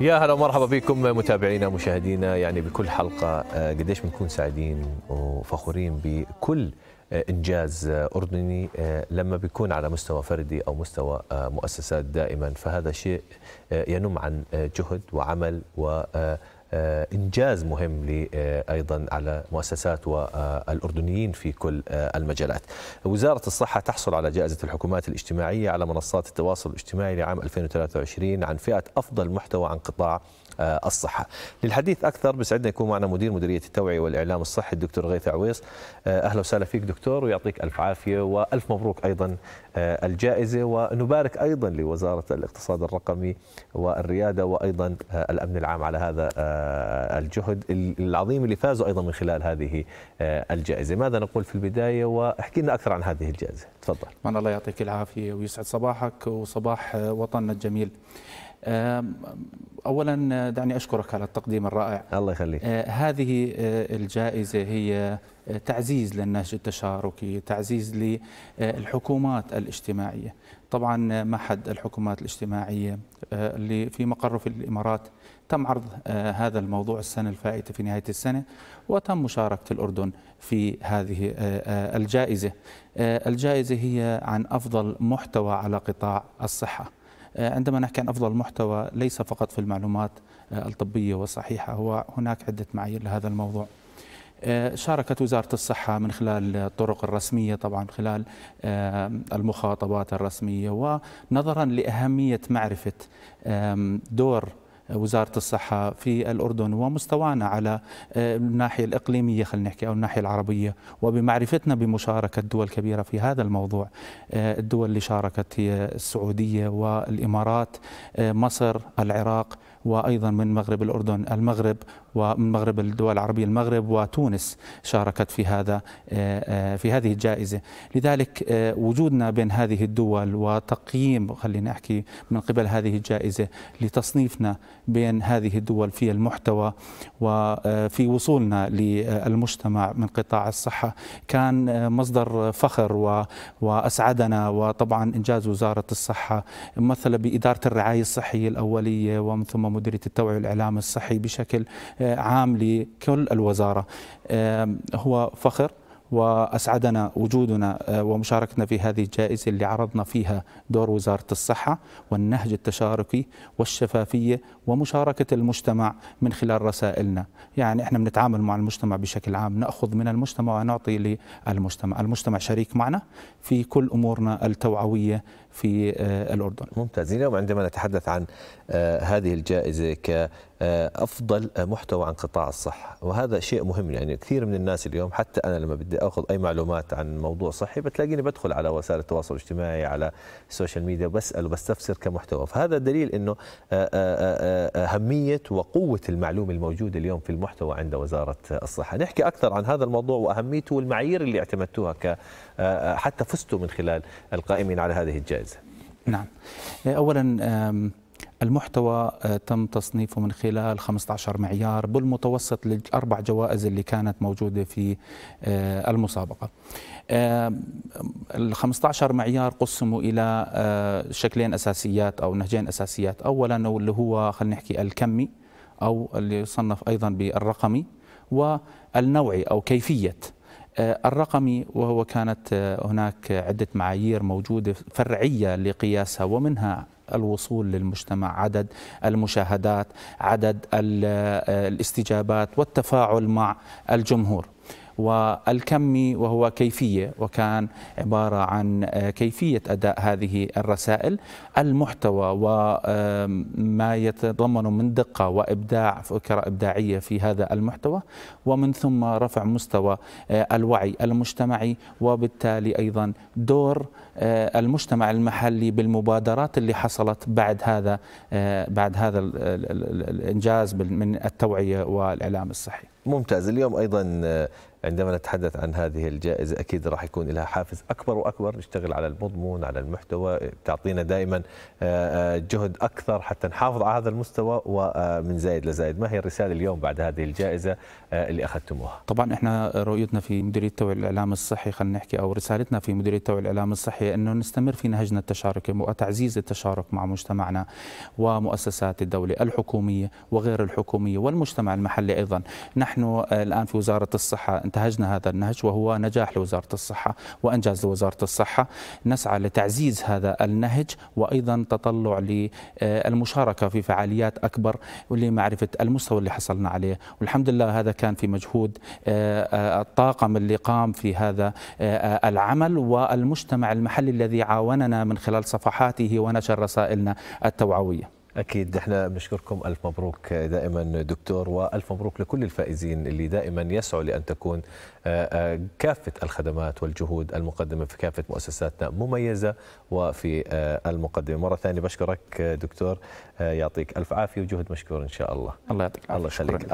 يا هلا ومرحبا بكم متابعينا مشاهدينا يعني بكل حلقه آه، قديش بنكون سعيدين وفخورين بكل آه، انجاز آه، اردني لما بيكون على مستوى فردي او مستوى مؤسسات دائما فهذا شيء ينم عن جهد وعمل و آه، إنجاز مهم آه، أيضا على مؤسسات والأردنيين في كل آه، المجالات وزارة الصحة تحصل على جائزة الحكومات الاجتماعية على منصات التواصل الاجتماعي لعام 2023 عن فئة أفضل محتوى عن قطاع الصحة للحديث أكثر بسعدنا يكون معنا مدير مديرية التوعية والإعلام الصحي الدكتور غيث عويص أهلا وسهلا فيك دكتور ويعطيك ألف عافية وألف مبروك أيضا الجائزة ونبارك أيضا لوزارة الاقتصاد الرقمي والريادة وأيضا الأمن العام على هذا آه، الجهد العظيم اللي فازوا أيضا من خلال هذه آه، الجائزة ماذا نقول في البداية واحكي لنا أكثر عن هذه الجائزة تفضل من الله يعطيك العافية ويسعد صباحك وصباح آه، وطننا الجميل اولا دعني اشكرك على التقديم الرائع الله يخليك هذه الجائزه هي تعزيز للنهج التشاركي تعزيز للحكومات الاجتماعيه طبعا معهد الحكومات الاجتماعيه اللي في مقره في الامارات تم عرض آه، هذا الموضوع السنة الفائتة في نهاية السنة وتم مشاركة الأردن في هذه آه، آه، الجائزة الجائزة هي عن أفضل محتوى على قطاع الصحة عندما نحكي عن أفضل محتوى ليس فقط في المعلومات الطبية والصحيحة هو هناك عدة معايير لهذا الموضوع شاركت وزارة الصحة من خلال الطرق الرسمية طبعا من خلال المخاطبات الرسمية ونظرا لأهمية معرفة دور وزاره الصحه في الاردن ومستوانا على آه، الناحيه الاقليميه خلينا نحكي او الناحيه العربيه وبمعرفتنا بمشاركه دول كبيره في هذا الموضوع آه، الدول اللي شاركت هي السعوديه والامارات آه، مصر العراق وايضا من مغرب الاردن المغرب ومن مغرب الدول العربيه المغرب وتونس شاركت في هذا في هذه الجائزه لذلك وجودنا بين هذه الدول وتقييم خلينا نحكي من قبل هذه الجائزه لتصنيفنا بين هذه الدول في المحتوى وفي آه، وصولنا للمجتمع من قطاع الصحة كان آه، مصدر فخر وأسعدنا وطبعا إنجاز وزارة الصحة ممثلة بإدارة الرعاية الصحية الأولية ومن ثم مديرية التوعية والإعلام الصحي بشكل آه، عام لكل الوزارة هو فخر وأسعدنا وجودنا آه، ومشاركتنا في هذه الجائزة اللي عرضنا فيها دور وزارة الصحة والنهج التشاركي والشفافية ومشاركة المجتمع من خلال رسائلنا يعني إحنا بنتعامل مع المجتمع بشكل عام نأخذ من المجتمع ونعطي للمجتمع المجتمع شريك معنا في كل أمورنا التوعوية في آه، الأردن ممتاز اليوم عندما نتحدث عن آه، هذه الجائزة كأفضل آه، محتوى عن قطاع الصحة وهذا شيء مهم يعني كثير من الناس اليوم حتى أنا لما بدي أخذ أي معلومات عن موضوع صحي بتلاقيني بدخل على وسائل التواصل الاجتماعي على السوشيال ميديا وبسأل وبستفسر كمحتوى فهذا دليل أنه أهمية وقوة المعلومة الموجودة اليوم في المحتوى عند وزارة الصحة نحكي أكثر عن هذا الموضوع وأهميته والمعايير اللي اعتمدتوها حتى فزتوا من خلال القائمين على هذه الجائزة نعم آه، اولا المحتوى آه، تم تصنيفه من خلال 15 معيار بالمتوسط للاربع جوائز اللي كانت موجوده في آه، المسابقه. ال 15 معيار قسموا الى شكلين اساسيات او نهجين اساسيات، اولا اللي هو خلينا نحكي الكمي او اللي يصنف ايضا بالرقمي والنوعي او كيفيه آه، الرقمي وهو كانت آه، هناك عدة معايير موجودة فرعية لقياسها ومنها الوصول للمجتمع عدد المشاهدات عدد آه، الاستجابات والتفاعل مع الجمهور والكمي وهو كيفية وكان عبارة عن آه، كيفية أداء هذه الرسائل المحتوى وما يتضمن من دقة وإبداع فكرة إبداعية في هذا المحتوى ومن ثم رفع مستوى آه، الوعي المجتمعي وبالتالي أيضا دور آه، المجتمع المحلي بالمبادرات اللي حصلت بعد هذا بعد هذا الإنجاز من التوعية والإعلام الصحي ممتاز اليوم أيضا عندما نتحدث عن هذه الجائزة أكيد راح يكون لها حافز أكبر وأكبر نشتغل على المضمون على المحتوى تعطينا دائما آه، آه، جهد أكثر حتى نحافظ على هذا المستوى ومن آه، زايد لزايد ما هي الرسالة اليوم بعد هذه الجائزة اللي أخذتموها طبعا إحنا رؤيتنا في مديرية التوعية الإعلام الصحي خلينا نحكي أو رسالتنا في مديرية التوعية الإعلام الصحي أنه نستمر في نهجنا التشاركي وتعزيز التشارك مع مجتمعنا ومؤسسات الدولة الحكومية وغير الحكومية والمجتمع المحلي أيضا نحن الآن في وزارة الصحة انتهجنا هذا النهج وهو نجاح لوزارة الصحة وإنجاز لوزارة الصحة نسعى لتعزيز هذا النهج وأيضا تطلع للمشاركة في فعاليات أكبر لمعرفة المستوى اللي حصلنا عليه والحمد لله هذا كان في مجهود آه، الطاقم اللي قام في هذا آه، العمل والمجتمع المحلي الذي عاوننا من خلال صفحاته ونشر رسائلنا التوعويه اكيد احنا بنشكركم الف مبروك دائما دكتور والف مبروك لكل الفائزين اللي دائما يسعوا لان تكون آه، آه، كافه الخدمات والجهود المقدمه في كافه مؤسساتنا مميزه وفي آه، المقدمه مره ثانيه بشكرك دكتور يعطيك الف عافيه وجهد مشكور ان شاء الله الله يعطيك الله يخليك